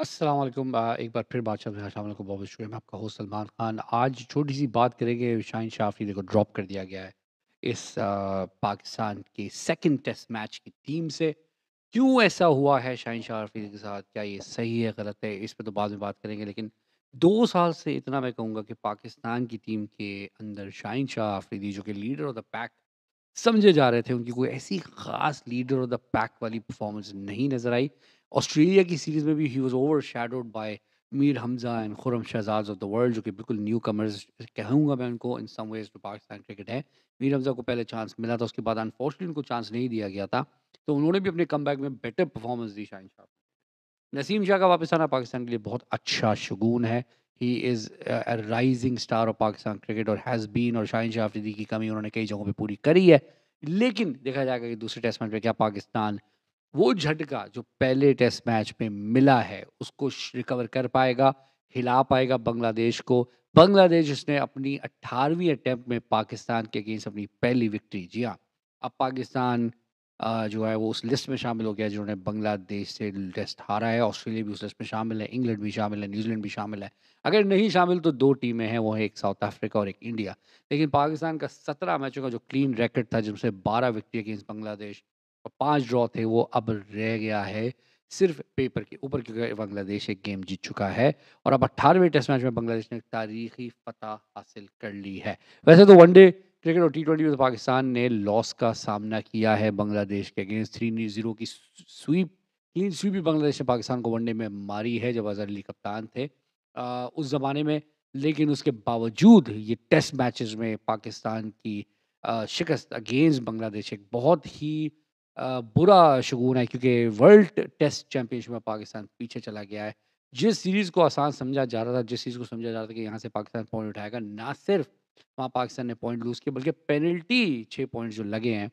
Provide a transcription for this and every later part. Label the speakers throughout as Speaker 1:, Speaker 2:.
Speaker 1: अस्सलाम वालेकुम एक बार फिर बादशाह में शामिल को बहुत शुक्रिया मैं आपका हो सलमान खान आज छोटी सी बात करेंगे शाहिन शाफरी देखो ड्रॉप कर दिया गया है इस आ, पाकिस्तान के सेकंड टेस्ट मैच की टीम से क्यों ऐसा हुआ है शाहिन शाफरी के साथ क्या ये सही है गलत है इस पर तो बाद में बात करेंगे लेकिन दो साल से इतना मैं कहूँगा कि पाकिस्तान की टीम के अंदर शाहिन शाह आफरीदी जो कि लीडर ऑफ द पैक समझे जा रहे थे उनकी कोई ऐसी खास लीडर ऑफ द पैक वाली परफॉर्मेंस नहीं नज़र आई ऑस्ट्रेलिया की सीरीज़ में भी he was overshadowed by Mir Hamza and Khurram Shahzad of the world जो कि बिल्कुल न्यू कमर्स कहूँगा मैं उनको इन सम वेज जो पाकिस्तान क्रिकेट है मीर हमजा को पहले चांस मिला था उसके बाद अनफॉर्चुनेटली उनको चांस नहीं दिया गया था तो उन्होंने भी अपने कम में बेटर परफॉर्मेंस दी शाहिन शाह नसीम शाह का वापस आना पाकिस्तान के लिए बहुत अच्छा शगून है he is rising star of Pakistan cricket और हैज़ बीन और शाहिन शाह की कमी उन्होंने कई जगहों पर पूरी करी है लेकिन देखा जाएगा कि दूसरे टेस्ट मैच में क्या पाकिस्तान वो झटका जो पहले टेस्ट मैच में मिला है उसको रिकवर कर पाएगा हिला पाएगा बांग्लादेश को बांग्लादेश जिसने अपनी 18वीं अटैम्प्ट में पाकिस्तान के अगेंस्ट अपनी पहली विक्ट्री जी हाँ अब पाकिस्तान जो है वो उस लिस्ट में शामिल हो गया जिन्होंने बांग्लादेश से टेस्ट हारा है ऑस्ट्रेलिया भी उस लिस्ट में शामिल है इंग्लैंड भी शामिल है न्यूजीलैंड भी शामिल है अगर नहीं शामिल तो दो टीमें हैं वो है एक साउथ अफ्रीका और एक इंडिया लेकिन पाकिस्तान का सत्रह मैचों का जो क्लीन रैकेट था जिनसे बारह विक्ट्री अगेंस्ट बांग्लादेश और पांच ड्रॉ थे वो अब रह गया है सिर्फ पेपर के ऊपर क्योंकि बांग्लादेश एक गेम जीत चुका है और अब अट्ठारहवें टेस्ट मैच में बांग्लादेश ने तारीखी फतह हासिल कर ली है वैसे तो वनडे क्रिकेट और टी ट्वेंटी में तो पाकिस्तान ने लॉस का सामना किया है बांग्लादेश के अगेंस्ट थ्री जीरो की स्वीप क्लीन स्वीप भी बांग्लादेश ने पाकिस्तान को वनडे में मारी है जब अजहर अली कप्तान थे आ, उस ज़माने में लेकिन उसके बावजूद ये टेस्ट मैचेस में पाकिस्तान की शिकस्त अगेंस्ट बांग्लादेश एक बहुत ही बुरा शगुन है क्योंकि वर्ल्ड टेस्ट चैम्पियनशिप में पाकिस्तान पीछे चला गया है जिस सीरीज़ को आसान समझा जा रहा था जिस चीज़ को समझा जा रहा था कि यहाँ से पाकिस्तान पॉइंट उठाएगा ना सिर्फ वहाँ पाकिस्तान ने पॉइंट लूज़ किए बल्कि पेनल्टी छः पॉइंट जो लगे हैं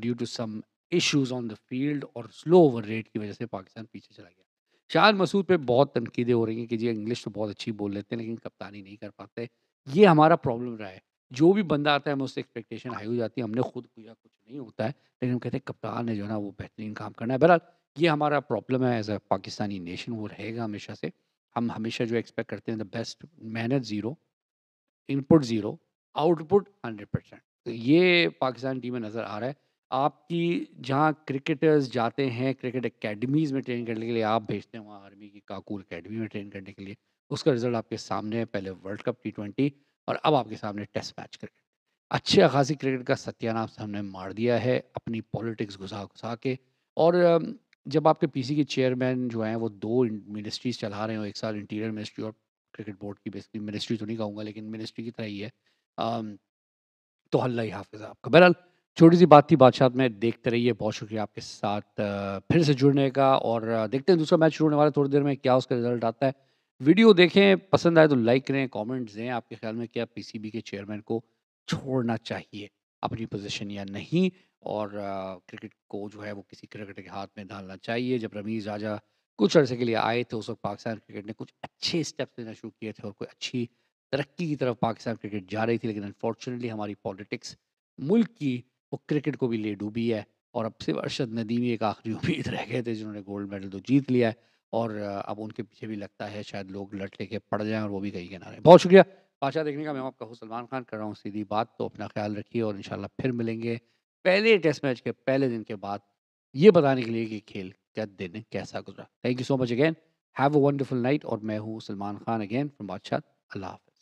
Speaker 1: due to some issues on the field और स्लो ओवर रेट की वजह से पाकिस्तान पीछे चला गया शाह मसूद पे बहुत तनकीदें हो रही हैं कि जी इंग्लिश तो बहुत अच्छी बोल लेते हैं लेकिन कप्तानी नहीं कर पाते ये हमारा प्रॉब्लम रहा है जो भी बंदा आता है हमें उससे एक्सपेक्टेशन हाई हो जाती है हमने खुद किया कुछ नहीं होता है लेकिन हम कहते हैं कप्तान ने जो है ना वो बेहतरीन काम करना है बहरहाल ये हमारा प्रॉब्लम है एज अ पाकिस्तानी नेशन वो रहेगा हमेशा से हम हमेशा जो एक्सपेक्ट करते हैं द बेस्ट मेहनत zero input zero output hundred percent तो ये पाकिस्तान टीम में नज़र आ रहा है आपकी जहाँ क्रिकेटर्स जाते हैं क्रिकेट अकेडमीज में ट्रेन करने के लिए आप भेजते हैं वहाँ आर्मी की काकूर अकेडमी में ट्रेन करने के लिए उसका रिज़ल्ट आपके सामने है पहले वर्ल्ड कप टी ट्वेंटी और अब आपके सामने टेस्ट मैच क्रिकेट अच्छे खासी क्रिकेट का सत्यानाश हमने मार दिया है अपनी पॉलिटिक्स घुसा घुसा के और जब आपके पीसी के चेयरमैन जो हैं वो दो मिनिस्ट्रीज चला रहे हो एक साल इंटीरियर मिनिस्ट्री और क्रिकेट बोर्ड की बेसिकली मिनिस्ट्री तो नहीं कहूँगा लेकिन मिनिस्ट्री की तरह ही है तो हल्ला ही हाफिज आपका बहरहाल छोटी सी बात थी बादशाह में देखते रहिए बहुत शुक्रिया आपके साथ फिर से जुड़ने का और देखते हैं दूसरा मैच शुरू होने वाला थोड़ी देर में क्या उसका रिजल्ट आता है वीडियो देखें पसंद आए तो लाइक करें कमेंट्स दें आपके ख्याल में क्या पीसीबी के चेयरमैन को छोड़ना चाहिए अपनी पोजीशन या नहीं और आ, क्रिकेट को जो है वो किसी क्रिकेटर के हाथ में डालना चाहिए जब रमीज़ राजा कुछ अर्से के लिए आए थे उस वक्त पाकिस्तान क्रिकेट ने कुछ अच्छे स्टेप्स लेना शुरू किए थे और कोई अच्छी तरक्की की तरफ पाकिस्तान क्रिकेट जा रही थी लेकिन अनफॉर्चुनेटली हमारी पॉलिटिक्स मुल्क की वो क्रिकेट को भी ले डूबी है और अब सिर्फ अरशद नदीमी एक आखिरी उम्मीद रह गए थे जिन्होंने गोल्ड मेडल तो जीत लिया है और अब उनके पीछे भी लगता है शायद लोग लट लेके पड़ जाएं और वो भी कहीं किनारे बहुत शुक्रिया बादशाह देखने का मैं आपका हूँ सलमान खान कर रहा हूँ सीधी बात तो अपना ख्याल रखिए और इन फिर मिलेंगे पहले टेस्ट मैच के पहले दिन के बाद ये बताने के लिए कि खेल का दिन कैसा गुजरा thank you so much again have a wonderful night और मैं हूँ सलमान खान अगेन फ्रॉम बादशाह अल्लाह हाफ